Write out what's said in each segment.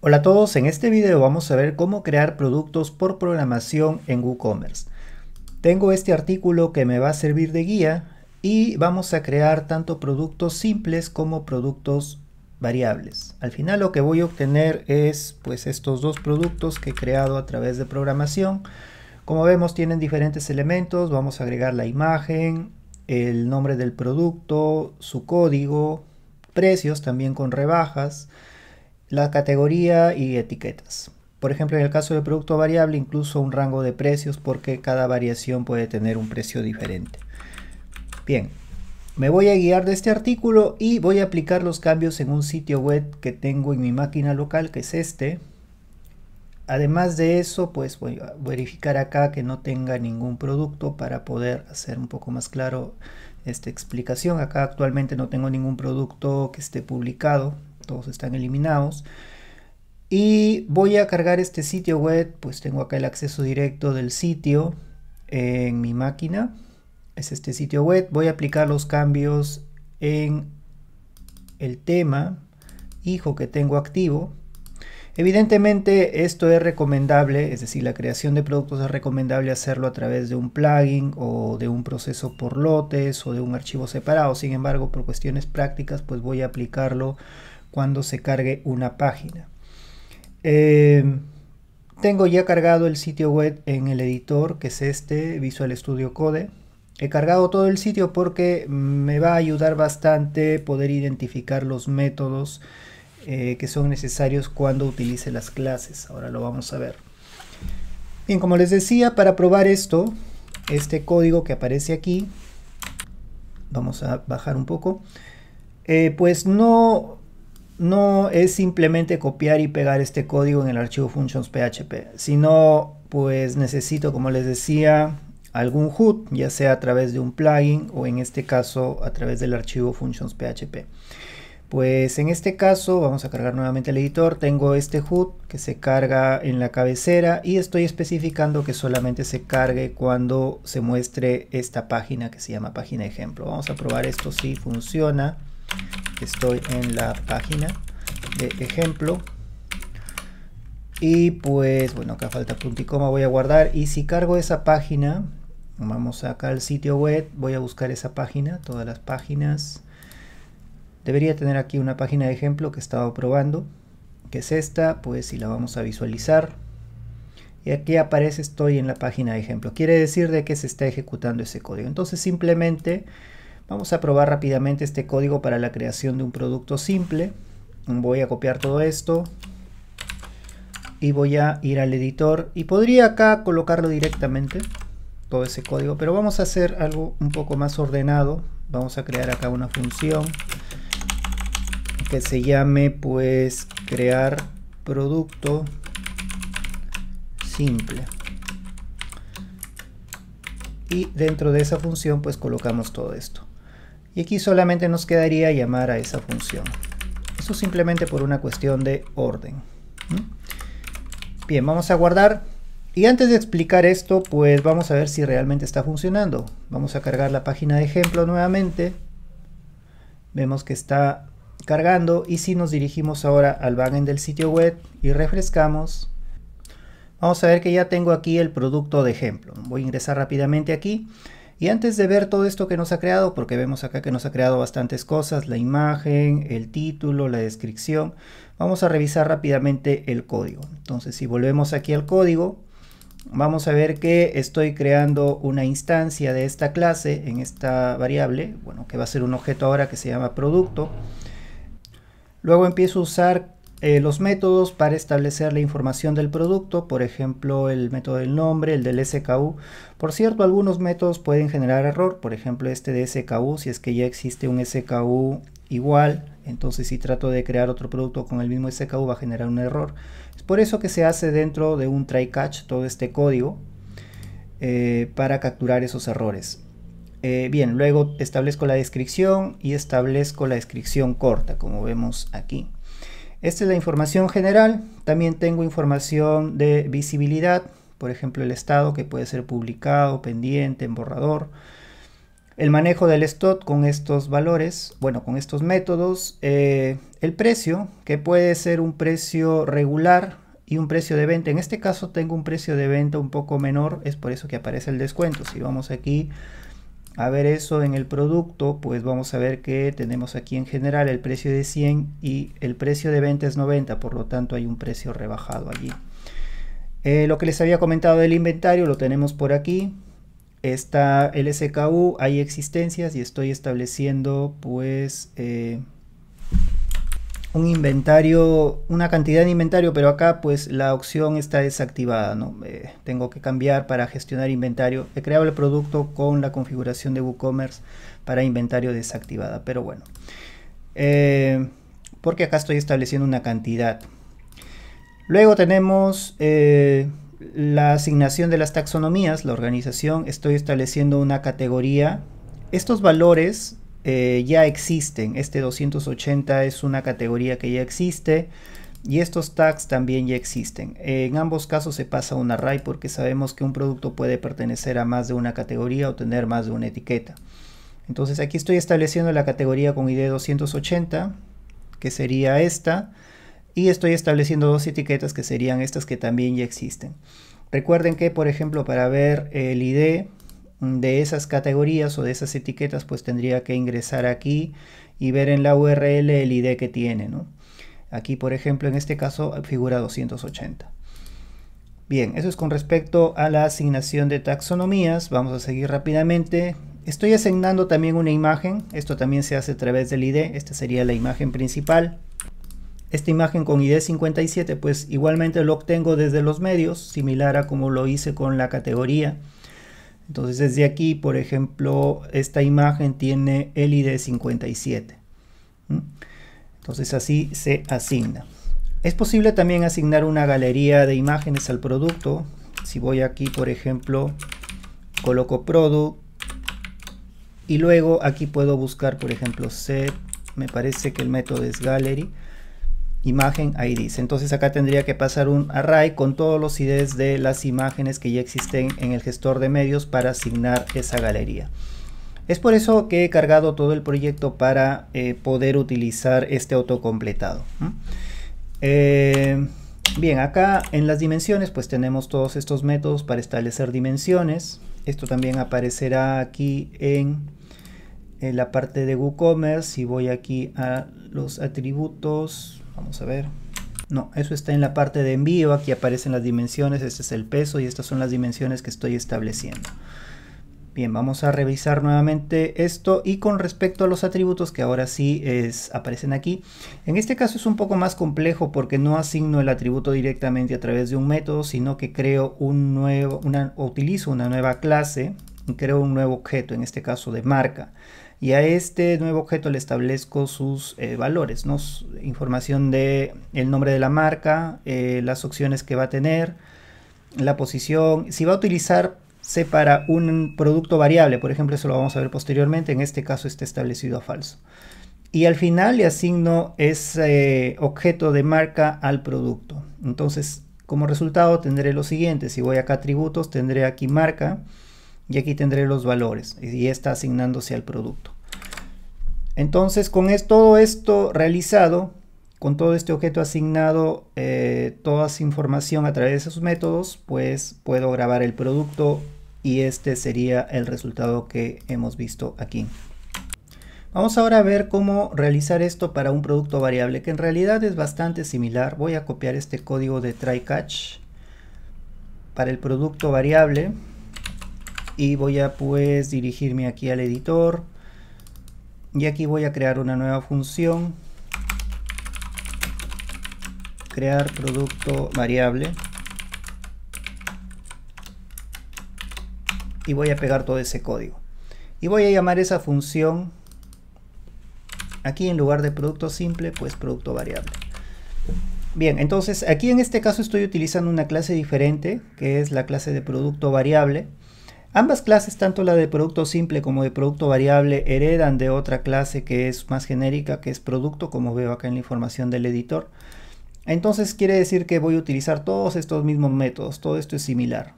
Hola a todos, en este video vamos a ver cómo crear productos por programación en WooCommerce. Tengo este artículo que me va a servir de guía y vamos a crear tanto productos simples como productos variables. Al final lo que voy a obtener es pues estos dos productos que he creado a través de programación. Como vemos tienen diferentes elementos, vamos a agregar la imagen, el nombre del producto, su código, precios también con rebajas, la categoría y etiquetas. Por ejemplo, en el caso de producto variable, incluso un rango de precios porque cada variación puede tener un precio diferente. Bien, me voy a guiar de este artículo y voy a aplicar los cambios en un sitio web que tengo en mi máquina local, que es este. Además de eso, pues voy a verificar acá que no tenga ningún producto para poder hacer un poco más claro esta explicación. Acá actualmente no tengo ningún producto que esté publicado, todos están eliminados. Y voy a cargar este sitio web, pues tengo acá el acceso directo del sitio en mi máquina. Es este sitio web. Voy a aplicar los cambios en el tema hijo que tengo activo. Evidentemente esto es recomendable, es decir, la creación de productos es recomendable hacerlo a través de un plugin o de un proceso por lotes o de un archivo separado. Sin embargo, por cuestiones prácticas, pues voy a aplicarlo cuando se cargue una página. Eh, tengo ya cargado el sitio web en el editor, que es este, Visual Studio Code. He cargado todo el sitio porque me va a ayudar bastante poder identificar los métodos eh, que son necesarios cuando utilice las clases. Ahora lo vamos a ver. Bien, como les decía, para probar esto, este código que aparece aquí, vamos a bajar un poco, eh, pues no no es simplemente copiar y pegar este código en el archivo functions.php, sino pues necesito, como les decía, algún HUD, ya sea a través de un plugin o en este caso a través del archivo functions.php. Pues en este caso vamos a cargar nuevamente el editor, tengo este hood que se carga en la cabecera y estoy especificando que solamente se cargue cuando se muestre esta página que se llama página ejemplo. Vamos a probar esto si funciona estoy en la página de ejemplo y pues bueno acá falta punto y coma voy a guardar y si cargo esa página vamos acá al sitio web voy a buscar esa página todas las páginas debería tener aquí una página de ejemplo que estaba probando que es esta pues si la vamos a visualizar y aquí aparece estoy en la página de ejemplo quiere decir de que se está ejecutando ese código entonces simplemente Vamos a probar rápidamente este código para la creación de un producto simple. Voy a copiar todo esto y voy a ir al editor y podría acá colocarlo directamente todo ese código pero vamos a hacer algo un poco más ordenado vamos a crear acá una función que se llame pues crear producto simple y dentro de esa función pues colocamos todo esto y aquí solamente nos quedaría llamar a esa función. Eso simplemente por una cuestión de orden. Bien, vamos a guardar. Y antes de explicar esto, pues vamos a ver si realmente está funcionando. Vamos a cargar la página de ejemplo nuevamente. Vemos que está cargando y si nos dirigimos ahora al backend del sitio web y refrescamos, vamos a ver que ya tengo aquí el producto de ejemplo. Voy a ingresar rápidamente aquí. Y antes de ver todo esto que nos ha creado, porque vemos acá que nos ha creado bastantes cosas, la imagen, el título, la descripción, vamos a revisar rápidamente el código. Entonces si volvemos aquí al código, vamos a ver que estoy creando una instancia de esta clase en esta variable, bueno, que va a ser un objeto ahora que se llama producto. Luego empiezo a usar eh, los métodos para establecer la información del producto, por ejemplo el método del nombre, el del SKU. Por cierto, algunos métodos pueden generar error, por ejemplo este de SKU, si es que ya existe un SKU igual, entonces si trato de crear otro producto con el mismo SKU va a generar un error. Es por eso que se hace dentro de un try catch todo este código eh, para capturar esos errores. Eh, bien, luego establezco la descripción y establezco la descripción corta, como vemos aquí. Esta es la información general. También tengo información de visibilidad, por ejemplo, el estado que puede ser publicado, pendiente, en borrador. El manejo del stock con estos valores, bueno, con estos métodos. Eh, el precio, que puede ser un precio regular y un precio de venta. En este caso tengo un precio de venta un poco menor, es por eso que aparece el descuento. Si vamos aquí a ver eso en el producto, pues vamos a ver que tenemos aquí en general el precio de 100 y el precio de venta es 90, por lo tanto hay un precio rebajado allí. Eh, lo que les había comentado del inventario lo tenemos por aquí. Está el SKU, hay existencias y estoy estableciendo pues... Eh, inventario, una cantidad de inventario, pero acá pues la opción está desactivada, ¿no? Eh, tengo que cambiar para gestionar inventario. He creado el producto con la configuración de WooCommerce para inventario desactivada, pero bueno. Eh, porque acá estoy estableciendo una cantidad. Luego tenemos eh, la asignación de las taxonomías, la organización. Estoy estableciendo una categoría. Estos valores eh, ya existen. Este 280 es una categoría que ya existe. Y estos tags también ya existen. En ambos casos se pasa un array porque sabemos que un producto puede pertenecer a más de una categoría o tener más de una etiqueta. Entonces aquí estoy estableciendo la categoría con ID 280, que sería esta. Y estoy estableciendo dos etiquetas que serían estas que también ya existen. Recuerden que, por ejemplo, para ver el ID de esas categorías o de esas etiquetas, pues tendría que ingresar aquí y ver en la URL el ID que tiene, Aquí, por ejemplo, en este caso figura 280. Bien, eso es con respecto a la asignación de taxonomías. Vamos a seguir rápidamente. Estoy asignando también una imagen. Esto también se hace a través del ID. Esta sería la imagen principal. Esta imagen con ID 57, pues igualmente lo obtengo desde los medios, similar a como lo hice con la categoría. Entonces desde aquí, por ejemplo, esta imagen tiene el ID 57. Entonces así se asigna. Es posible también asignar una galería de imágenes al producto. Si voy aquí, por ejemplo, coloco product y luego aquí puedo buscar, por ejemplo, set, me parece que el método es gallery imagen IDs. Entonces acá tendría que pasar un array con todos los IDs de las imágenes que ya existen en el gestor de medios para asignar esa galería. Es por eso que he cargado todo el proyecto para eh, poder utilizar este autocompletado. completado eh, bien, acá en las dimensiones pues tenemos todos estos métodos para establecer dimensiones. Esto también aparecerá aquí en en la parte de WooCommerce, si voy aquí a los atributos, Vamos a ver. No, eso está en la parte de envío, aquí aparecen las dimensiones, este es el peso y estas son las dimensiones que estoy estableciendo. Bien, vamos a revisar nuevamente esto y con respecto a los atributos que ahora sí es, aparecen aquí. En este caso es un poco más complejo porque no asigno el atributo directamente a través de un método, sino que creo un nuevo, una, utilizo una nueva clase y creo un nuevo objeto, en este caso de marca y a este nuevo objeto le establezco sus eh, valores, información de el nombre de la marca, eh, las opciones que va a tener, la posición, si va a utilizarse para un producto variable, por ejemplo, eso lo vamos a ver posteriormente, en este caso está establecido a falso. Y al final le asigno ese eh, objeto de marca al producto. Entonces, como resultado tendré lo siguiente, si voy acá a atributos tendré aquí marca, y aquí tendré los valores y está asignándose al producto. Entonces con todo esto realizado, con todo este objeto asignado, eh, toda su información a través de esos métodos, pues puedo grabar el producto y este sería el resultado que hemos visto aquí. Vamos ahora a ver cómo realizar esto para un producto variable que en realidad es bastante similar. Voy a copiar este código de try catch para el producto variable y voy a pues dirigirme aquí al editor y aquí voy a crear una nueva función crear producto variable y voy a pegar todo ese código y voy a llamar esa función aquí en lugar de producto simple pues producto variable bien entonces aquí en este caso estoy utilizando una clase diferente que es la clase de producto variable Ambas clases, tanto la de producto simple como de producto variable, heredan de otra clase que es más genérica, que es producto, como veo acá en la información del editor. Entonces quiere decir que voy a utilizar todos estos mismos métodos, todo esto es similar.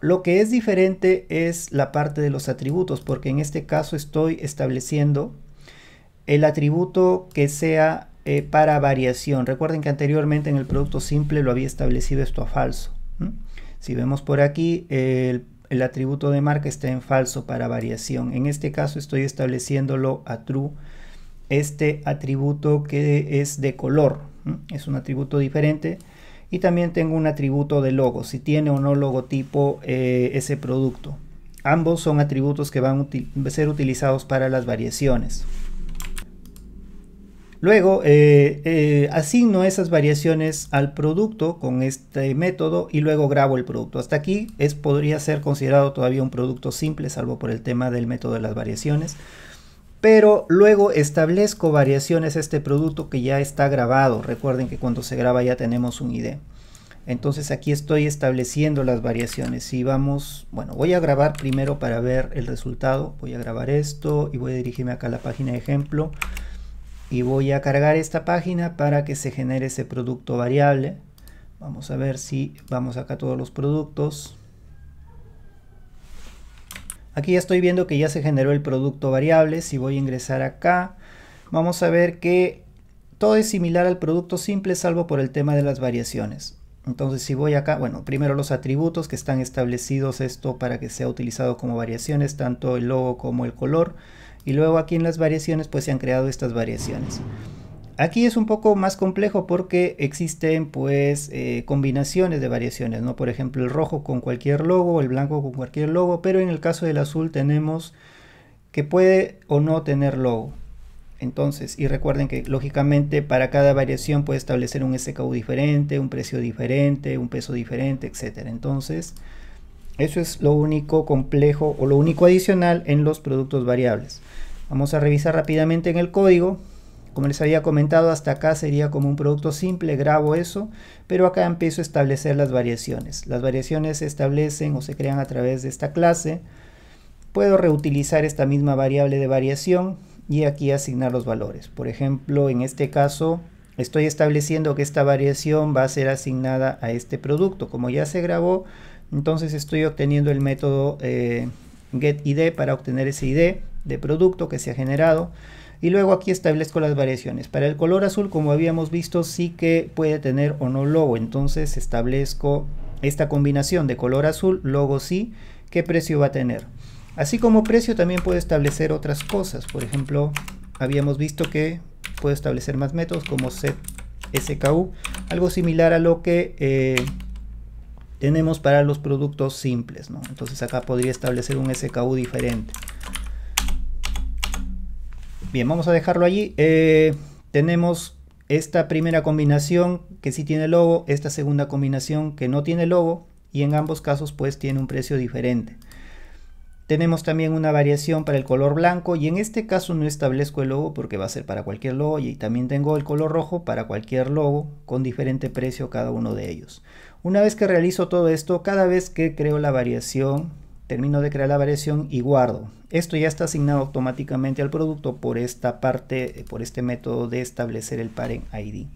Lo que es diferente es la parte de los atributos, porque en este caso estoy estableciendo el atributo que sea eh, para variación. Recuerden que anteriormente en el producto simple lo había establecido esto a falso. Si vemos por aquí, el el atributo de marca está en falso para variación. En este caso estoy estableciéndolo a true. Este atributo que es de color, es un atributo diferente. Y también tengo un atributo de logo, si tiene o no logotipo eh, ese producto. Ambos son atributos que van a ser utilizados para las variaciones. Luego eh, eh, asigno esas variaciones al producto con este método y luego grabo el producto. Hasta aquí es, podría ser considerado todavía un producto simple, salvo por el tema del método de las variaciones. Pero luego establezco variaciones a este producto que ya está grabado. Recuerden que cuando se graba ya tenemos un ID. Entonces aquí estoy estableciendo las variaciones. Si vamos, bueno, voy a grabar primero para ver el resultado. Voy a grabar esto y voy a dirigirme acá a la página de ejemplo y voy a cargar esta página para que se genere ese producto variable vamos a ver si vamos acá todos los productos aquí ya estoy viendo que ya se generó el producto variable si voy a ingresar acá vamos a ver que todo es similar al producto simple salvo por el tema de las variaciones entonces si voy acá, bueno, primero los atributos que están establecidos esto para que sea utilizado como variaciones, tanto el logo como el color y luego aquí en las variaciones pues se han creado estas variaciones. Aquí es un poco más complejo porque existen pues eh, combinaciones de variaciones, ¿no? Por ejemplo, el rojo con cualquier logo, el blanco con cualquier logo, pero en el caso del azul tenemos que puede o no tener logo. Entonces, y recuerden que lógicamente para cada variación puede establecer un SKU diferente, un precio diferente, un peso diferente, etcétera. Entonces, eso es lo único complejo o lo único adicional en los productos variables. Vamos a revisar rápidamente en el código. Como les había comentado, hasta acá sería como un producto simple, grabo eso, pero acá empiezo a establecer las variaciones. Las variaciones se establecen o se crean a través de esta clase. Puedo reutilizar esta misma variable de variación y aquí asignar los valores. Por ejemplo, en este caso estoy estableciendo que esta variación va a ser asignada a este producto. Como ya se grabó, entonces estoy obteniendo el método eh, getID para obtener ese ID de producto que se ha generado. Y luego aquí establezco las variaciones. Para el color azul, como habíamos visto, sí que puede tener o no logo. Entonces establezco esta combinación de color azul, logo sí, qué precio va a tener. Así como precio también puedo establecer otras cosas. Por ejemplo, habíamos visto que puedo establecer más métodos como set SKU, algo similar a lo que eh, tenemos para los productos simples, ¿no? Entonces acá podría establecer un SKU diferente. Bien, vamos a dejarlo allí. Eh, tenemos esta primera combinación que sí tiene logo, esta segunda combinación que no tiene logo y en ambos casos pues tiene un precio diferente. Tenemos también una variación para el color blanco y en este caso no establezco el logo porque va a ser para cualquier logo y también tengo el color rojo para cualquier logo con diferente precio cada uno de ellos. Una vez que realizo todo esto, cada vez que creo la variación, termino de crear la variación y guardo. Esto ya está asignado automáticamente al producto por esta parte, eh, por este método de establecer el parent ID.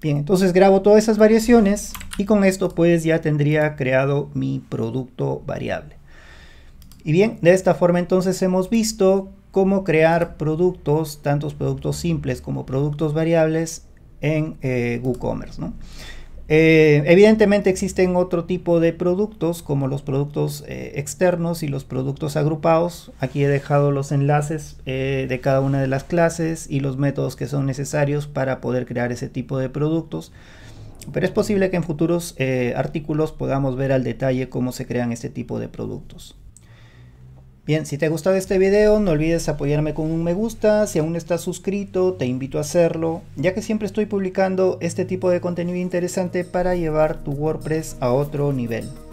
Bien, entonces grabo todas esas variaciones y con esto pues ya tendría creado mi producto variable. Y bien, de esta forma entonces hemos visto cómo crear productos, tantos productos simples como productos variables en eh, WooCommerce. Eh, evidentemente existen otro tipo de productos como los productos eh, externos y los productos agrupados. Aquí he dejado los enlaces de cada una de las clases y los métodos que son necesarios para poder crear ese tipo de productos. Pero es posible que en futuros artículos podamos ver al detalle cómo se crean este tipo de productos. Bien, si te ha gustado este video, no olvides apoyarme con un me gusta, si aún estás suscrito, te invito a hacerlo, ya que siempre estoy publicando este tipo de contenido interesante para llevar tu WordPress a otro nivel.